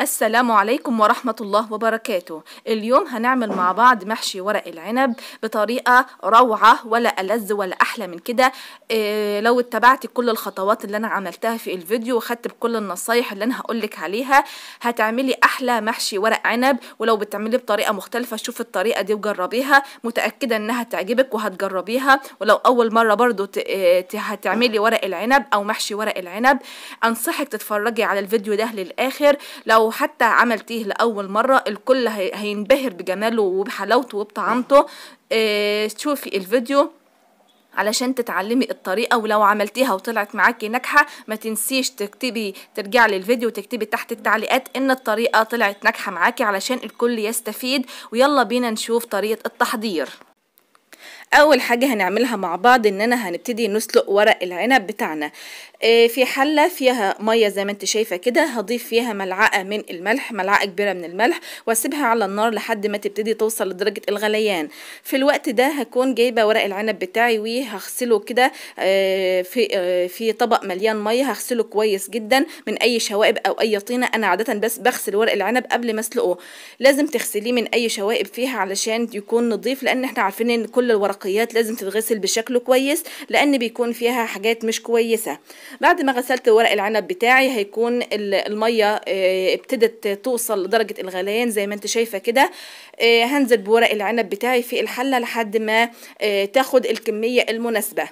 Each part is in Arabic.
السلام عليكم ورحمة الله وبركاته اليوم هنعمل مع بعض محشي ورق العنب بطريقة روعة ولا ألذ ولا أحلى من كده إيه لو اتبعت كل الخطوات اللي أنا عملتها في الفيديو وخدت بكل النصايح اللي أنا هقولك عليها هتعملي أحلى محشي ورق عنب ولو بتعمليه بطريقة مختلفة شوفي الطريقة دي وجربيها متأكدة إنها تعجبك وهتجربيها ولو أول مرة برضو آه، هتعملي ورق العنب أو محشي ورق العنب أنصحك تتفرجي على الفيديو ده للآخر لو او حتى عملتيه لأول مرة الكل هينبهر بجماله وبحلاوته وبطعامته إيه شوفي الفيديو علشان تتعلمي الطريقة ولو عملتيها وطلعت معاكي ناجحة ما تنسيش تكتبي ترجعي للفيديو وتكتبي تحت التعليقات ان الطريقة طلعت ناجحة معاكي علشان الكل يستفيد ويلا بينا نشوف طريقة التحضير اول حاجه هنعملها مع بعض اننا هنبتدي نسلق ورق العنب بتاعنا آه، في حله فيها ميه زي ما انت شايفه كده هضيف فيها ملعقه من الملح ملعقه كبيره من الملح واسيبها على النار لحد ما تبتدي توصل لدرجه الغليان في الوقت ده هكون جايبه ورق العنب بتاعي وهغسله كده آه، في آه، في طبق مليان ميه هغسله كويس جدا من اي شوائب او اي طينه انا عاده بس بغسل ورق العنب قبل ما اسلقه لازم تغسليه من اي شوائب فيها علشان يكون نظيف لان احنا عارفين ان كل الورق الورقيات لازم تتغسل بشكل كويس لان بيكون فيها حاجات مش كويسه بعد ما غسلت ورق العنب بتاعي هيكون الميه آه، ابتدت توصل لدرجه الغليان زي ما انت شايفه كده آه، هنزل بورق العنب بتاعي في الحله لحد ما آه، تاخد الكميه المناسبه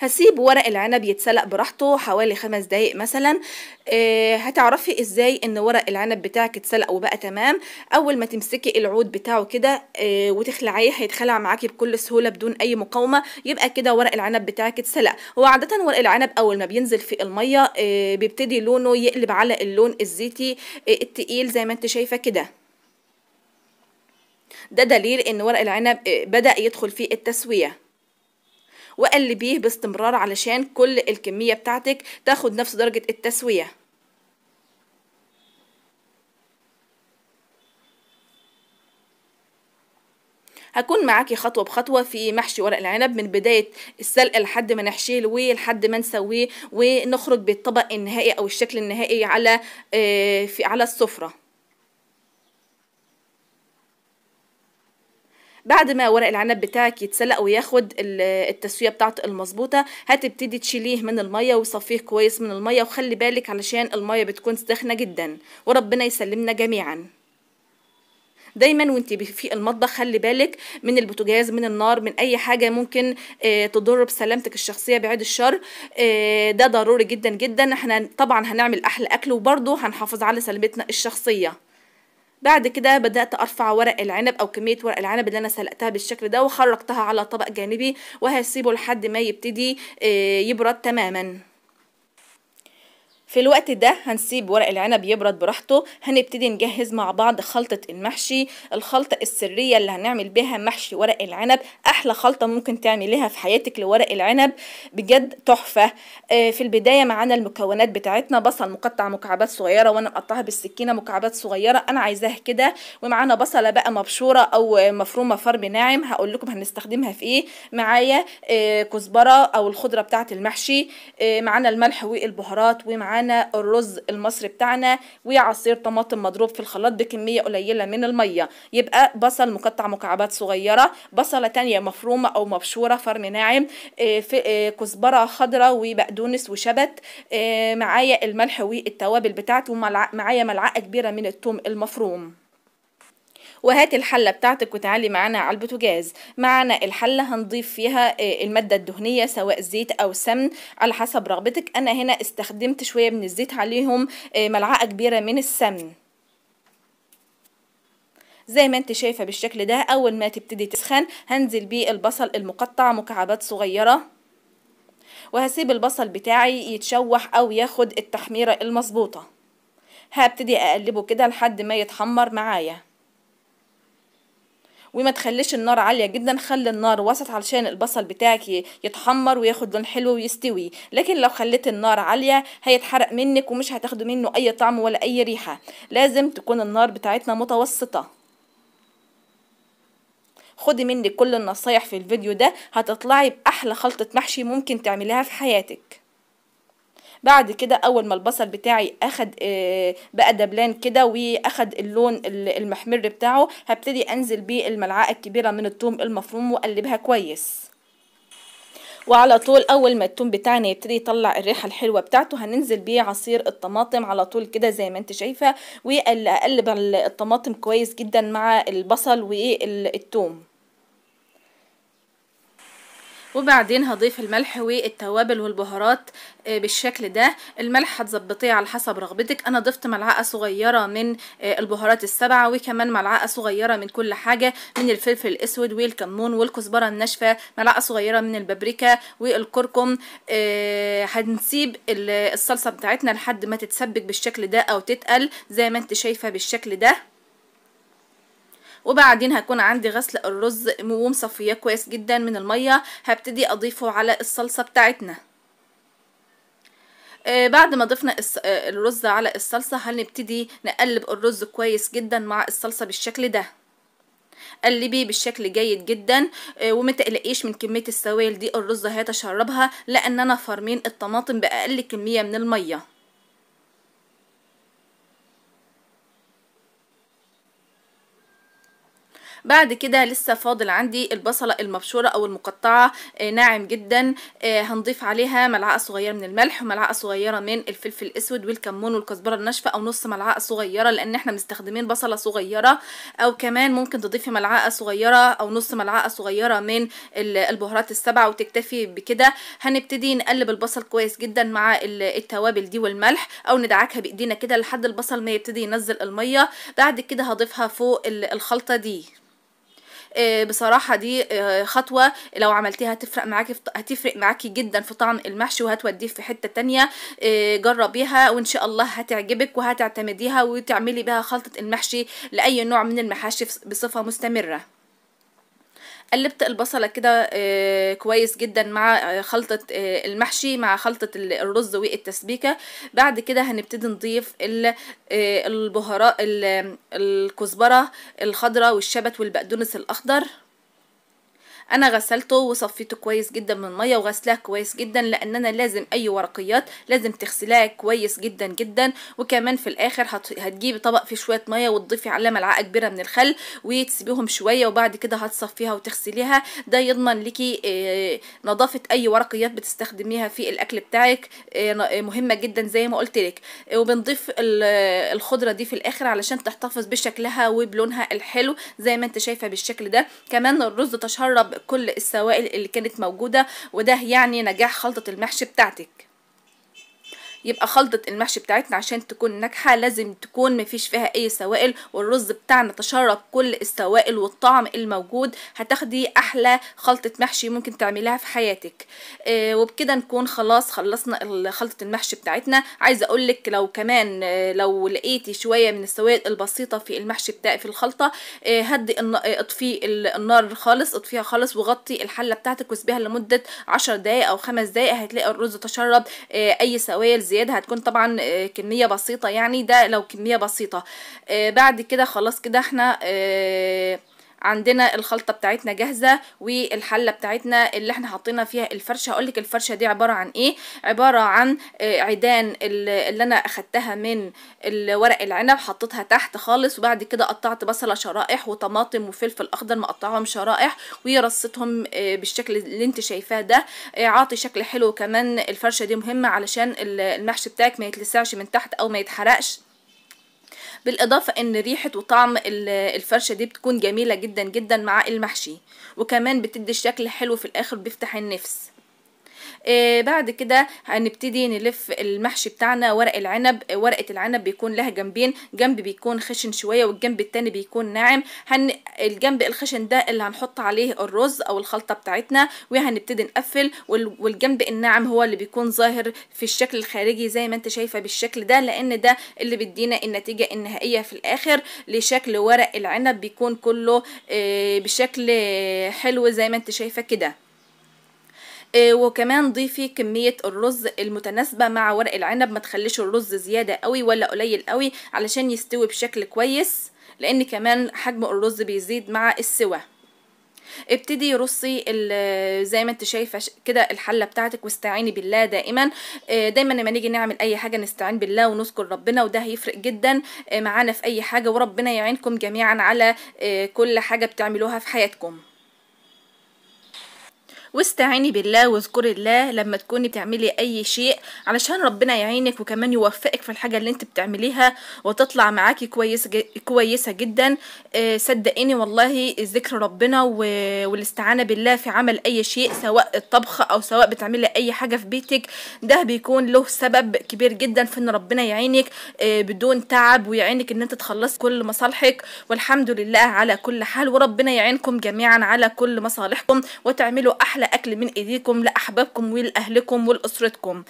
هسيب ورق العنب يتسلق براحته حوالي خمس دقايق مثلا إيه هتعرفي ازاي ان ورق العنب بتاعك اتسلق وبقى تمام اول ما تمسكي العود بتاعه كده إيه وتخلعيه هيتخلع معاكي بكل سهوله بدون اي مقاومه يبقى كده ورق العنب بتاعك اتسلق هو ورق العنب اول ما بينزل في الميه إيه بيبتدي لونه يقلب على اللون الزيتي آه، التقيل زي ما انت شايفه كده ده دليل ان ورق العنب آه، بدا يدخل في التسويه وقلبيه باستمرار علشان كل الكمية بتاعتك تاخد نفس درجة التسوية هكون معاكي خطوه بخطوه في محشي ورق العنب من بدايه السلق لحد ما نحشيه ولحد ما نسويه ونخرج بالطبق النهائي او الشكل النهائي على آه، في على السفره بعد ما ورق العنب بتاعك يتسلق وياخد التسويه بتاعته المظبوطه هتبتدي تشيليه من الميه وصفيه كويس من الميه وخلي بالك علشان الميه بتكون سخنه جدا وربنا يسلمنا جميعا دايما وانت في المطبخ خلي بالك من البوتجاز من النار من اي حاجه ممكن آه، تضر بسلامتك الشخصيه بعيد الشر آه، ده ضروري جدا جدا احنا طبعا هنعمل احلى اكل وبرده هنحافظ على سلامتنا الشخصيه بعد كده بدأت أرفع ورق العنب أو كمية ورق العنب اللي أنا سلقتها بالشكل ده وخرجتها على طبق جانبي وهسيبه لحد ما يبتدي آه، يبرد تماما في الوقت ده هنسيب ورق العنب يبرد براحته هنبتدي نجهز مع بعض خلطة المحشي الخلطة السرية اللي هنعمل بها محشي ورق العنب أحلى خلطة ممكن تعمليها في حياتك لورق العنب بجد تحفة آه، في البداية معانا المكونات بتاعتنا بصل مقطع مكعبات صغيرة وأنا مقطعها بالسكينة مكعبات صغيرة أنا عايزاها كده ومعانا بصلة بقى مبشورة أو مفرومة فرم ناعم هقول لكم هنستخدمها في إيه معايا آه، كزبرة أو الخضرة بتاعة المحشي آه، معانا الملح والبهارات ومعانا بتاعنا الرز المصري بتاعنا وعصير طماطم مضروب في الخلاط بكميه قليله من الميه يبقى بصل مقطع مكعبات صغيره بصله تانية مفرومه او مبشوره فرم ناعم آه، في آه، كزبره خضراء وبقدونس وشبت آه، معايا الملح والتوابل بتاعته معايا ملعقه كبيره من الثوم المفروم وهات الحلة بتاعتك وتعالي معانا على البوتاجاز معانا الحلة هنضيف فيها آه، المادة الدهنية سواء زيت أو سمن على حسب رغبتك أنا هنا استخدمت شوية من الزيت عليهم آه، ملعقة كبيرة من السمن زي ما انت شايفة بالشكل ده أول ما تبتدي تسخن هنزل بيه البصل المقطع مكعبات صغيرة وهسيب البصل بتاعي يتشوح او ياخد التحميرة المظبوطة هبتدي اقلبه كده لحد ما يتحمر معايا وما تخليش النار عاليه جدا خلي النار وسط علشان البصل بتاعك يتحمر وياخد لون حلو ويستوي لكن لو خليت النار عاليه هيتحرق منك ومش هتاخدوا منه اي طعم ولا اي ريحه لازم تكون النار بتاعتنا متوسطه خدي مني كل النصايح في الفيديو ده هتطلعي باحلى خلطه محشي ممكن تعمليها في حياتك بعد كده اول ما البصل بتاعي اخد آه، بقى دبلان كده واخد اللون المحمر بتاعه هبتدي انزل بيه الملعقه الكبيره من الثوم المفروم واقلبها كويس وعلى طول اول ما التوم بتاعنا يبتدي يطلع الريحه الحلوه بتاعته هننزل بيه عصير الطماطم على طول كده زي ما انت شايفه واقلب الطماطم كويس جدا مع البصل والثوم وبعدين هضيف الملح والتوابل والبهارات آه، بالشكل ده الملح هتظبطيه على حسب رغبتك انا ضفت ملعقه صغيره من آه، البهارات السبعه وكمان ملعقه صغيره من كل حاجه من الفلفل الاسود والكمون والكزبره الناشفه ملعقه صغيره من البابريكا والكركم آه، هنسيب الصلصه بتاعتنا لحد ما تتسبك بالشكل ده او تتقل زي ما انت شايفه بالشكل ده وبعدين هكون عندي غسل الرز ومصفياه كويس جدا من المية هبتدي اضيفه على الصلصة بتاعتنا آه، بعد ما ضفنا آه، الرز على الصلصة هنبتدي نقلب الرز كويس جدا مع الصلصة بالشكل ده قلبيه بالشكل جيد جدا آه، ومتقلقيش من كميه السوائل دي الرز هيتشربها لان انا فرمين الطماطم باقل كميه من الميه بعد كده لسه فاضل عندي البصلة المبشورة او المقطعة آه، ناعم جدا آه، هنضيف عليها ملعقة صغيرة من الملح وملعقة صغيرة من الفلفل الاسود والكمون والكزبرة الناشفة او نص ملعقة صغيرة لان احنا مستخدمين بصلة صغيرة او كمان ممكن تضيفي ملعقة صغيرة او نص ملعقة صغيرة من البهارات السبعة وتكتفي بكده هنبتدي نقلب البصل كويس جدا مع التوابل دي والملح او ندعكها بايدينا كده لحد البصل ما يبتدي ينزل المية بعد كده هضيفها فوق الخلطة دي آه، بصراحه دي آه، خطوه لو عملتيها هتفرق معاكي هتفرق معاكي جدا في طعم المحشي وهتوديه في حته تانية آه، جربيها وان شاء الله هتعجبك وهتعتمديها وتعملي بها خلطه المحشي لاي نوع من المحاشي بصفه مستمره قلبت البصلة كده آه، كويس جدا مع آه، خلطة آه، المحشي مع خلطة الرز والتسبيكة بعد كده هنبتدي نضيف البهارات الكزبرة الخضرة والشبت والبقدونس الأخضر انا غسلته وصفيته كويس جدا من الميه وغسلاه كويس جدا لان انا لازم اي ورقيات لازم تغسلاه كويس جدا جدا وكمان في الاخر هتجيبي طبق فيه شويه ميه وتضيفي عليه ملعقه كبيره من الخل وتسيبيهم شويه وبعد كده هتصفيها وتغسليها ده يضمن ليكي آه، نظافه اي ورقيات بتستخدميها في الاكل بتاعك آه، مهمه جدا زي ما قلت لك وبنضيف الخضره دي في الاخر علشان تحتفظ بشكلها وبلونها الحلو زي ما انت شايفه بالشكل ده كمان الرز تشرب كل السوائل اللي كانت موجودة وده يعني نجاح خلطة المحشي بتاعتك يبقى خلطة المحشي بتاعتنا عشان تكون ناجحة لازم تكون مفيش فيها اي سوائل والرز بتاعنا تشرب كل السوائل والطعم الموجود هتاخدي احلى خلطة محشي ممكن تعمليها في حياتك آه وبكده نكون خلاص خلصنا خلطة المحشي بتاعتنا عايزة اقولك لو كمان آه، لو لقيتي شوية من السوائل البسيطة في المحشي بتاعي في الخلطة آه هدي آه، اطفي النار خالص اطفيها خالص وغطي الحلة بتاعتك واسبيها لمدة عشر دقايق او خمس دقايق هتلاقي الرز تشرب آه، اي سوائل الزيادة هتكون طبعا آه، كمية بسيطة يعني ده لو كمية بسيطة آه، بعد كده خلاص كده احنا آه، عندنا الخلطه بتاعتنا جاهزه والحله بتاعتنا اللي احنا حطينا فيها الفرشه هقولك الفرشه دي عباره عن ايه عباره عن آه، عيدان اللي انا اخدتها من ورق العنب حطيتها تحت خالص وبعد كده قطعت بصله شرائح وطماطم وفلفل اخضر مقطعهم شرائح ورصيتهم آه، بالشكل اللي انت شايفاه ده آه، عاطي شكل حلو كمان الفرشه دي مهمه علشان المحشي بتاعك ما يتلسعش من تحت او ما يتحرقش بالاضافه ان ريحه وطعم الفرشه دي بتكون جميله جدا جدا مع المحشي وكمان بتدي شكل حلو في الاخر بيفتح النفس آه، بعد كده هنبتدي نلف المحشي بتاعنا ورق العنب ورقة العنب بيكون لها جنبين جنب بيكون خشن شوية والجنب التاني بيكون ناعم هن... الجنب الخشن ده اللي هنحط عليه الرز او الخلطة بتاعتنا وهنبتدي نقفل وال... والجنب الناعم هو اللي بيكون ظاهر في الشكل الخارجي زي ما انت شايفة بالشكل ده لان ده اللي بيدينا النتيجة النهائية في الاخر لشكل ورق العنب بيكون كله آه، بشكل حلو زي ما انت شايفة كده آه، وكمان ضيفي كمية الرز المتناسبة مع ورق العنب ما تخليش الرز زيادة قوي ولا قليل قوي علشان يستوي بشكل كويس لان كمان حجم الرز بيزيد مع السوى ابتدي رصي زي ما انت شايفه كده الحله بتاعتك واستعيني بالله دائما آه، دايما لما نيجي نعمل اي حاجه نستعين بالله ونذكر ربنا وده هيفرق جدا آه، معانا في اي حاجه وربنا يعينكم جميعا على كل حاجه بتعملوها في حياتكم واستعيني بالله واذكري الله لما تكوني بتعملي اي شيء علشان ربنا يعينك وكمان يوفقك في الحاجه اللي انت بتعمليها وتطلع معاكي كويسه كويسه جدا آه، صدقيني والله ذكر ربنا والاستعانه بالله في عمل اي شيء سواء الطبخ او سواء بتعملي اي حاجه في بيتك ده بيكون له سبب كبير جدا في ان ربنا يعينك آه، بدون تعب ويعينك ان انت تخلصي كل مصالحك والحمد لله على كل حال وربنا يعينكم جميعا على كل مصالحكم وتعملوا احلى اكل من ايديكم لاحبابكم ولاهلكم ولاسرتكم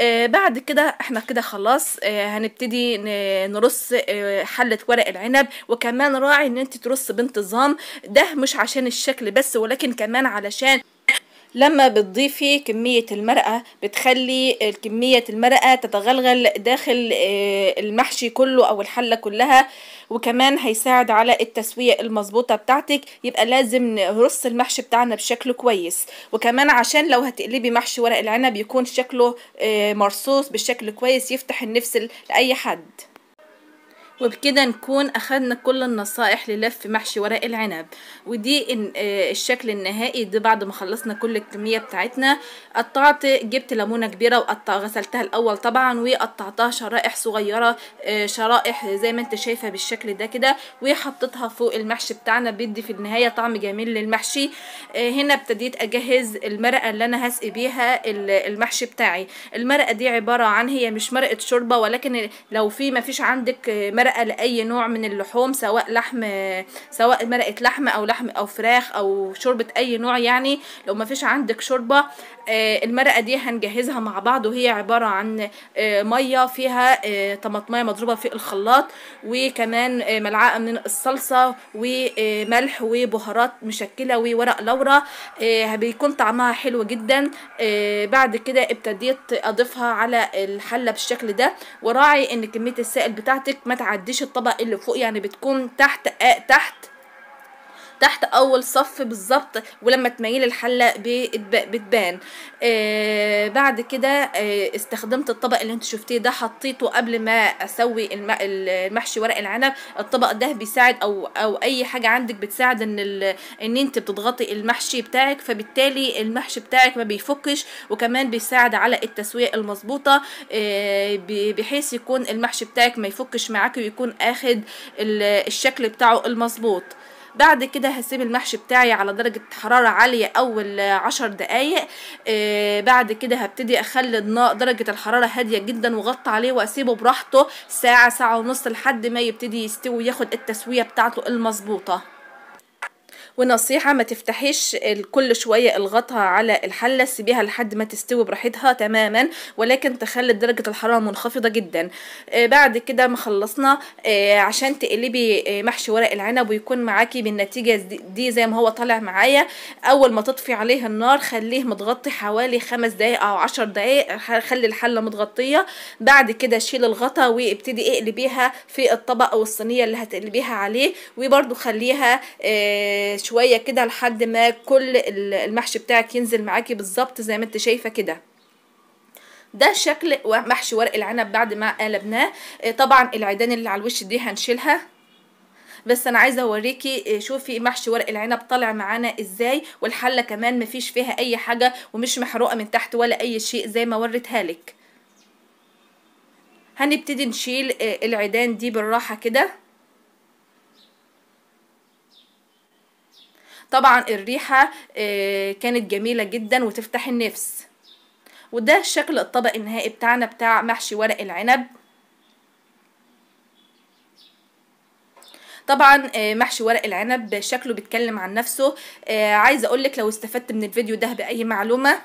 آه، بعد كده احنا كده خلاص آه، هنبتدي نرص آه، حله ورق العنب وكمان راعي ان انت ترص بانتظام ده مش عشان الشكل بس ولكن كمان علشان لما بتضيفي كمية المرقة بتخلي كمية المرقة تتغلغل داخل آه، المحشي كله او الحلة كلها وكمان هيساعد على التسوية المظبوطة بتاعتك يبقى لازم نرص المحشي بتاعنا بشكل كويس وكمان عشان لو هتقلبي محشي ورق العنب يكون شكله آه، مرصوص بشكل كويس يفتح النفس لأي حد وبكده نكون أخدنا كل النصائح للف محشي ورق العنب ودي آه، الشكل النهائي ده بعد ما خلصنا كل الكمية بتاعتنا قطعت جبت ليمونة كبيرة وقطع غسلتها الأول طبعا وقطعتها شرائح صغيرة آه، شرائح زي ما انت شايفة بالشكل ده كده وحطيتها فوق المحشي بتاعنا بيدي في النهاية طعم جميل للمحشي آه، هنا ابتديت أجهز المرقة اللي أنا هسقي بيها المحشي بتاعي المرقة دي عبارة عن هي مش مرقة شوربة ولكن لو في مفيش عندك مرقة بقى لاي نوع من اللحوم سواء لحم سواء مرقه لحم او لحم او فراخ او شوربه اي نوع يعني لو ما فيش عندك شوربه آه، المرقه دي هنجهزها مع بعض وهي عباره عن آه، ميه فيها آه، طماطميه مضروبه في الخلاط وكمان ملعقه من الصلصه وملح وبهارات مشكله وورق لورا بيكون طعمها حلو جدا بعد كده ابتديت اضيفها على الحله بالشكل ده وراعي ان كميه السائل بتاعتك ما بتعديش الطبق اللي فوق يعني بتكون تحت آه تحت تحت اول صف بالظبط ولما تميل الحله بتبان آه بعد كده آه استخدمت الطبق اللي انت شفتيه ده حطيته قبل ما اسوي المحشي ورق العنب الطبق ده بيساعد او او اي حاجه عندك بتساعد ان ان انت بتضغطي المحشي بتاعك فبالتالي المحشي بتاعك ما بيفكش وكمان بيساعد على التسويه المظبوطه آه بحيث يكون المحشي بتاعك ما يفكش معاكي ويكون اخد الشكل بتاعه المظبوط بعد كده هسيب المحشي بتاعي على درجة حرارة عالية اول عشر دقايق آه، بعد كده هبتدي اخلي درجة الحرارة هادية جدا وغطى عليه واسيبه براحته ساعة ساعة ونص لحد ما يبتدي يستوي وياخد التسوية بتاعته المظبوطة ونصيحه ما تفتحيش كل شويه الغطاء على الحله سيبيها لحد ما تستوي براحتها تماما ولكن تخلي درجه الحراره منخفضه جدا آه، بعد كده ما خلصنا آه، عشان تقلبي آه، محشي ورق العنب ويكون معاكي بالنتيجه دي زي ما هو طالع معايا اول ما تطفي عليه النار خليه متغطي حوالي خمس دقايق او عشر دقايق خلي الحله متغطيه بعد كده شيل الغطا وابتدي اقلبيها في الطبق او الصينيه اللي هتقلبيها عليه وبرده خليها شويه كده لحد ما كل المحشي بتاعك ينزل معاكي بالظبط زي ما انت شايفه كده ده شكل محشي ورق العنب بعد ما قلبناه آه، طبعا العيدان اللي على الوش دي هنشيلها بس انا عايزه اوريكي آه، شوفي محشي ورق العنب طالع معانا ازاي والحله كمان مفيش فيها اي حاجه ومش محروقه من تحت ولا اي شيء زي ما وريتها لك هنبتدي نشيل آه، العيدان دي بالراحه كده طبعا الريحة آه، كانت جميلة جدا وتفتح النفس وده شكل الطبق النهائي بتاعنا بتاع محشي ورق العنب طبعا آه، محشي ورق العنب شكله بيتكلم عن نفسه آه، عايزه اقولك لو استفدت من الفيديو ده باي معلومه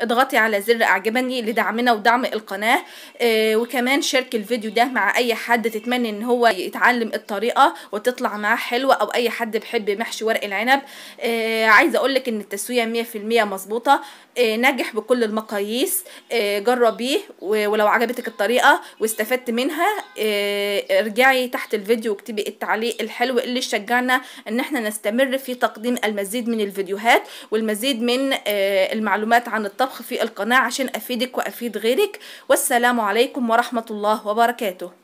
اضغطي على زر اعجبني لدعمنا ودعم القناة آه، وكمان شارك الفيديو ده مع اي حد تتمني ان هو يتعلم الطريقة وتطلع معاه حلوة او اي حد بيحب محشي ورق العنب آه، عايزة اقولك ان التسوية 100% مظبوطة آه، ناجح بكل المقاييس جربيه ولو عجبتك الطريقة واستفدت منها ارجعي تحت الفيديو واكتبي التعليق الحلو اللي شجعنا ان احنا نستمر في تقديم المزيد من الفيديوهات والمزيد من المعلومات عن الطريقة الطبخ في القناة عشان أفيدك وأفيد غيرك والسلام عليكم ورحمة الله وبركاته